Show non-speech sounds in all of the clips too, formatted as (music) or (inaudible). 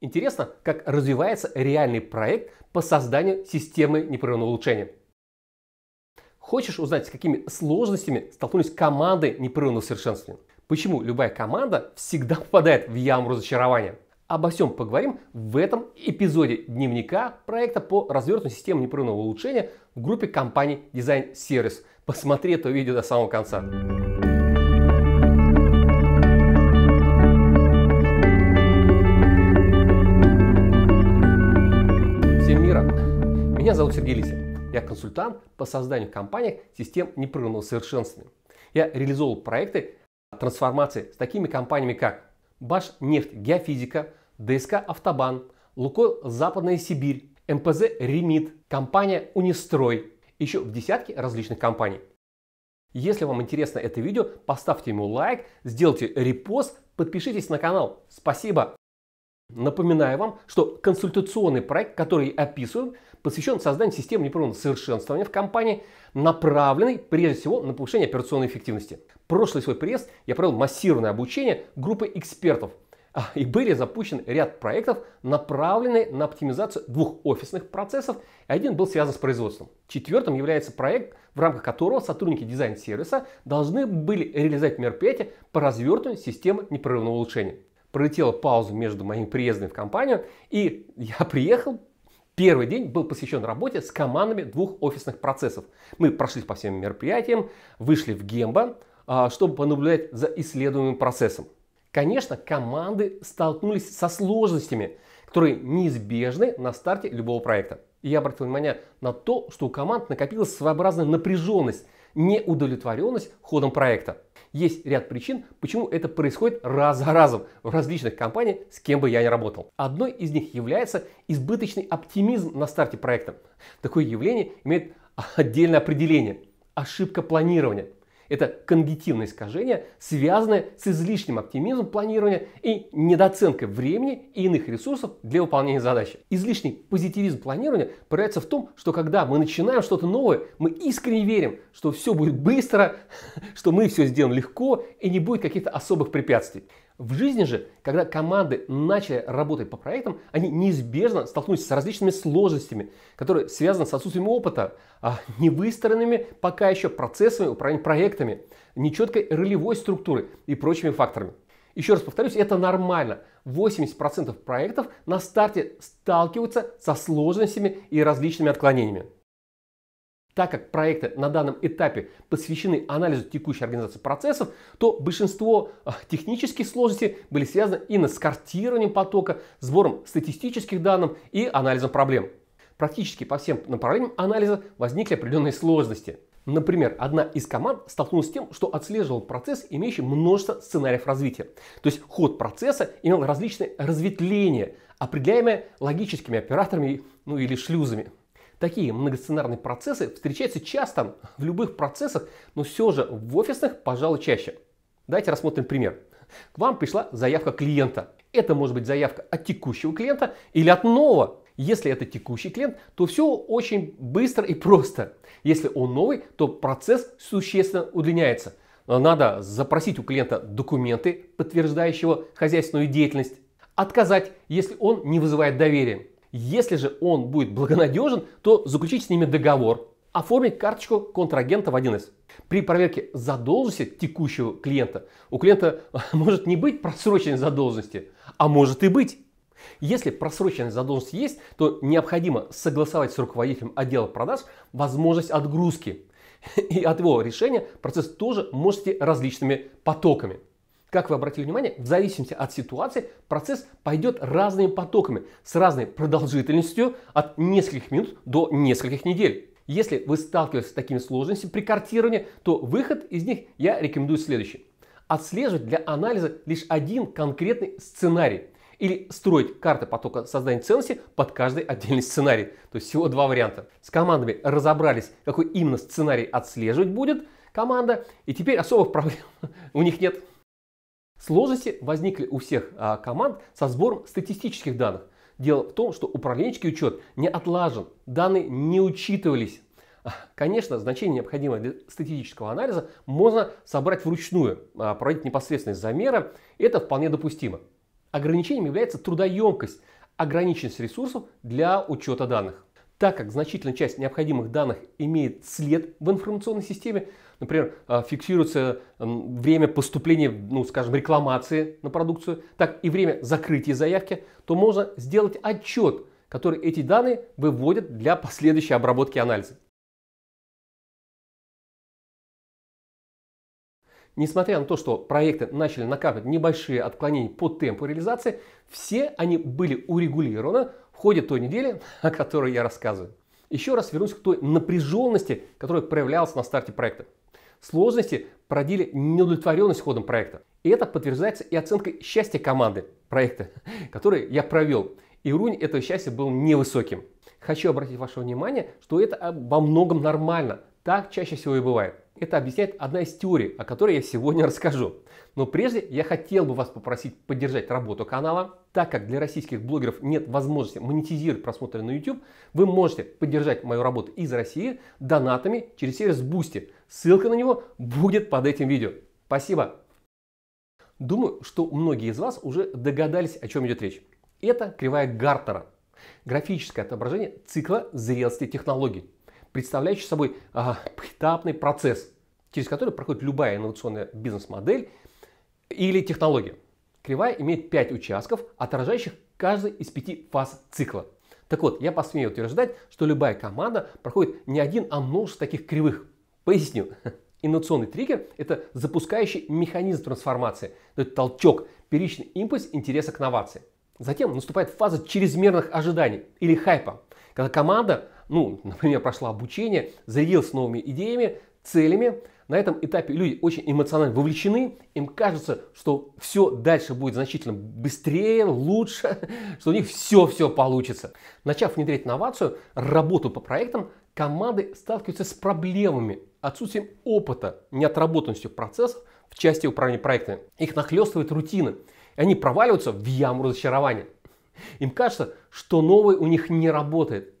Интересно, как развивается реальный проект по созданию системы непрерывного улучшения. Хочешь узнать, с какими сложностями столкнулись команды непрерывного совершенствования? Почему любая команда всегда попадает в яму разочарования? Обо всем поговорим в этом эпизоде дневника проекта по развернутой системе непрерывного улучшения в группе компании Design Service. Посмотри это видео до самого конца. зовут Сергей Лисин. Я консультант по созданию в компаниях систем непрерывного совершенствования. Я реализовал проекты трансформации с такими компаниями, как Баш Нефть Геофизика, ДСК Автобан, Лукойл Западная Сибирь, МПЗ Ремит, компания Унистрой, еще в десятке различных компаний. Если вам интересно это видео, поставьте ему лайк, сделайте репост, подпишитесь на канал. Спасибо! Напоминаю вам, что консультационный проект, который описываю, посвящен созданию системы непрерывного совершенствования в компании, направленной прежде всего на повышение операционной эффективности. Прошлый свой приезд я провел массированное обучение группы экспертов, а, и были запущен ряд проектов, направленные на оптимизацию двух офисных процессов, и один был связан с производством. Четвертым является проект, в рамках которого сотрудники дизайн-сервиса должны были реализовать мероприятия по развертыванию системы непрерывного улучшения пролетела пауза между моим приездом в компанию, и я (laughs) приехал, Первый день был посвящен работе с командами двух офисных процессов. Мы прошли по всем мероприятиям, вышли в Гембо, а, чтобы понаблюдать за исследуемым процессом. Конечно, команды столкнулись со сложностями, которые неизбежны на старте любого проекта. И я обратил внимание на то, что у команд накопилась своеобразная напряженность, неудовлетворенность ходом проекта. Есть ряд причин, почему это происходит раз за разом в различных компаниях, с кем бы я ни работал. Одной из них является избыточный оптимизм на старте проекта. Такое явление имеет отдельное определение – ошибка планирования – это конгитивное искажение, связанное с излишним оптимизмом планирования и недооценкой времени и иных ресурсов для выполнения задачи. Излишний позитивизм планирования проявляется в том, что когда мы начинаем что-то новое, мы искренне верим, что все будет быстро, (laughs) что мы все сделаем легко и не будет каких-то особых препятствий. В жизни же, когда команды начали работать по проектам, они неизбежно столкнулись с различными сложностями, которые связаны с отсутствием опыта, а, невыстроенными пока еще процессами управления проектами, нечеткой ролевой структуры и прочими факторами. Еще раз повторюсь, это нормально. 80% проектов на старте сталкиваются со сложностями и различными отклонениями. Так как проекты на данном этапе посвящены анализу текущей организации процессов, то большинство а, технических сложностей были связаны именно с картированием потока, сбором статистических данных и анализом проблем. Практически по всем направлениям анализа возникли определенные сложности. Например, одна из команд столкнулась с тем, что отслеживал процесс, имеющий множество сценариев развития. То есть ход процесса имел различные разветвления, определяемые логическими операторами ну, или шлюзами. Такие многосценарные процессы встречаются часто в любых процессах, но все же в офисных, пожалуй, чаще. Давайте рассмотрим пример. К вам пришла заявка клиента. Это может быть заявка от текущего клиента или от нового. Если это текущий клиент, то все очень быстро и просто. Если он новый, то процесс существенно удлиняется. Надо запросить у клиента документы, подтверждающего хозяйственную деятельность, отказать, если он не вызывает доверия. Если же он будет благонадежен, то заключить с ними договор, оформить карточку контрагента в 1С. При проверке задолженности текущего клиента у клиента э, может не быть просроченной задолженности, а может и быть. Если просроченная задолженность есть, то необходимо согласовать с руководителем отдела продаж возможность отгрузки. (laughs) И от его решения процесс тоже можете различными потоками. Как вы обратили внимание, в зависимости от ситуации процесс пойдет разными потоками, с разной продолжительностью от нескольких минут до нескольких недель. Если вы сталкивались с такими сложностями при картировании, то выход из них я рекомендую следующий. Отслеживать для анализа лишь один конкретный сценарий или строить карты потока создания ценности под каждый отдельный сценарий. То есть всего два варианта. С командами разобрались, какой именно сценарий отслеживать будет команда, и теперь особых (laughs) проблем у них нет. Сложности возникли у всех а, команд со сбором статистических данных. Дело в том, что управленческий учет не отлажен, данные не учитывались. А, конечно, значение, необходимое для статистического анализа, можно собрать вручную, а, проводить непосредственные замеры. Это вполне допустимо. Ограничением является трудоемкость, ограниченность ресурсов для учета данных. Так как значительная часть необходимых данных имеет след в информационной системе, например, а, фиксируется время поступления, ну, скажем, рекламации на продукцию, так и время закрытия заявки, то можно сделать отчет, который эти данные выводят для последующей обработки анализа. несмотря на то, что проекты начали накапливать небольшие отклонения по темпу реализации, все они были урегулированы в ходе той недели, (laughs) о которой я рассказываю. Еще раз вернусь к той напряженности, которая проявлялась на старте проекта. Сложности породили неудовлетворенность ходом проекта. И это подтверждается и оценкой счастья команды проекта, (laughs) который я провел. И уровень этого счастья был невысоким. Хочу обратить ваше внимание, что это во многом нормально. Так чаще всего и бывает. Это объясняет одна из теорий, о которой я сегодня расскажу. Но прежде я хотел бы вас попросить поддержать работу канала. Так как для российских блогеров нет возможности монетизировать просмотры на YouTube, вы можете поддержать мою работу из России донатами через сервис Boosty. Ссылка на него будет под этим видео. Спасибо! Думаю, что многие из вас уже догадались, о чем идет речь. Это кривая Гартера. Графическое отображение цикла зрелости технологий представляющий собой а, поэтапный процесс, через который проходит любая инновационная бизнес-модель или технология. Кривая имеет 5 участков, отражающих каждый из пяти фаз цикла. Так вот, я посмею утверждать, что любая команда проходит не один, а множество таких кривых. Поясню. (laughs) Инновационный триггер – это запускающий механизм трансформации, то есть толчок, первичный импульс интереса к новации. Затем наступает фаза чрезмерных ожиданий или хайпа, когда команда ну, например, прошла обучение, зарядилась новыми идеями, целями. На этом этапе люди очень эмоционально вовлечены, им кажется, что все дальше будет значительно быстрее, лучше, (laughs) что у них все-все получится. Начав внедрять новацию, работу по проектам, команды сталкиваются с проблемами, отсутствием опыта, неотработанностью процессов в части управления проектами. Их нахлестывает рутина, и они проваливаются в яму разочарования. Им кажется, что новый у них не работает,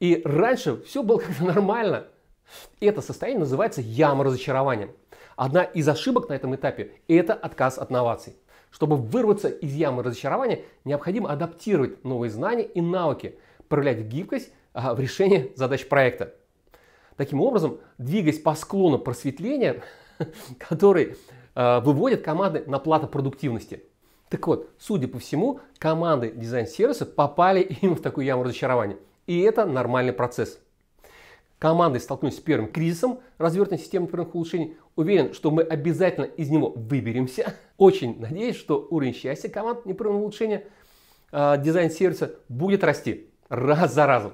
и раньше все было как-то нормально. это состояние называется яма разочарования. Одна из ошибок на этом этапе – это отказ от новаций. Чтобы вырваться из ямы разочарования, необходимо адаптировать новые знания и навыки, проявлять гибкость а, в решении задач проекта. Таким образом, двигаясь по склону просветления, (laughs) который а, выводит команды на плату продуктивности. Так вот, судя по всему, команды дизайн-сервиса попали (laughs) именно в такую яму разочарования. И это нормальный процесс. Команды столкнулись с первым кризисом развертной системы прямых улучшений. Уверен, что мы обязательно из него выберемся. Очень надеюсь, что уровень счастья команд непрямого улучшения а, дизайн-сервиса будет расти раз за разом.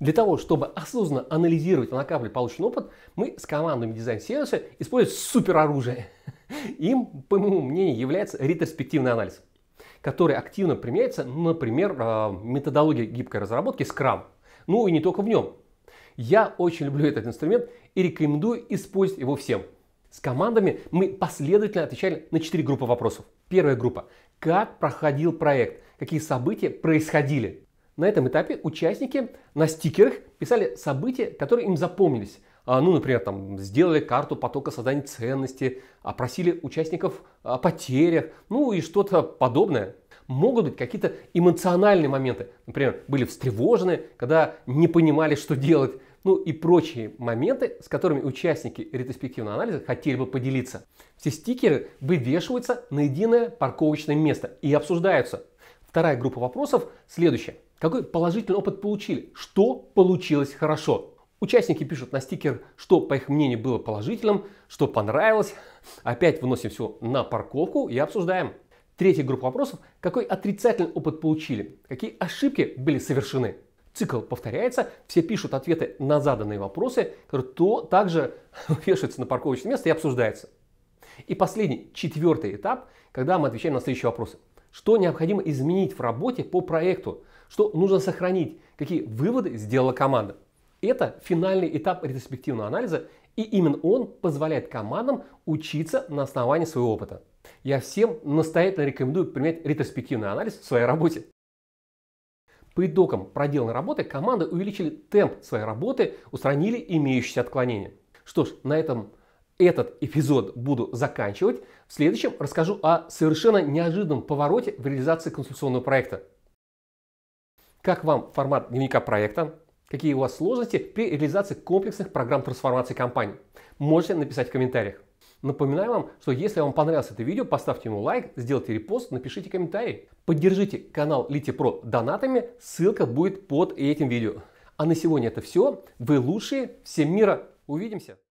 Для того, чтобы осознанно анализировать и накапливать полученный опыт, мы с командами дизайн-сервиса используем супероружие. Им, по моему мнению, является ретроспективный анализ который активно применяется, например, э, методология гибкой разработки Scrum. Ну и не только в нем. Я очень люблю этот инструмент и рекомендую использовать его всем. С командами мы последовательно отвечали на 4 группы вопросов. Первая группа. Как проходил проект? Какие события происходили? На этом этапе участники на стикерах писали события, которые им запомнились. А, ну, например, там сделали карту потока создания ценности, опросили участников о потерях, ну и что-то подобное. Могут быть какие-то эмоциональные моменты. Например, были встревожены, когда не понимали, что делать. Ну и прочие моменты, с которыми участники ретроспективного анализа хотели бы поделиться. Все стикеры вывешиваются на единое парковочное место и обсуждаются. Вторая группа вопросов следующая. Какой положительный опыт получили? Что получилось хорошо? Участники пишут на стикер, что, по их мнению, было положительным, что понравилось. Опять выносим все на парковку и обсуждаем. Третья группа вопросов – какой отрицательный опыт получили, какие ошибки были совершены. Цикл повторяется, все пишут ответы на заданные вопросы, которые то также (laughs) вешаются на парковочное место и обсуждаются. И последний, четвертый этап, когда мы отвечаем на следующие вопросы. Что необходимо изменить в работе по проекту? Что нужно сохранить? Какие выводы сделала команда? Это финальный этап ретроспективного анализа, и именно он позволяет командам учиться на основании своего опыта. Я всем настоятельно рекомендую применять ретроспективный анализ в своей работе. По итогам проделанной работы команды увеличили темп своей работы, устранили имеющиеся отклонения. Что ж, на этом этот эпизод буду заканчивать. В следующем расскажу о совершенно неожиданном повороте в реализации консультационного проекта. Как вам формат дневника проекта? Какие у вас сложности при реализации комплексных программ трансформации компании? Можете написать в комментариях. Напоминаю вам, что если вам понравилось это видео, поставьте ему лайк, сделайте репост, напишите комментарий. Поддержите канал Лити Про донатами, ссылка будет под этим видео. А на сегодня это все. Вы лучшие, всем мира, увидимся!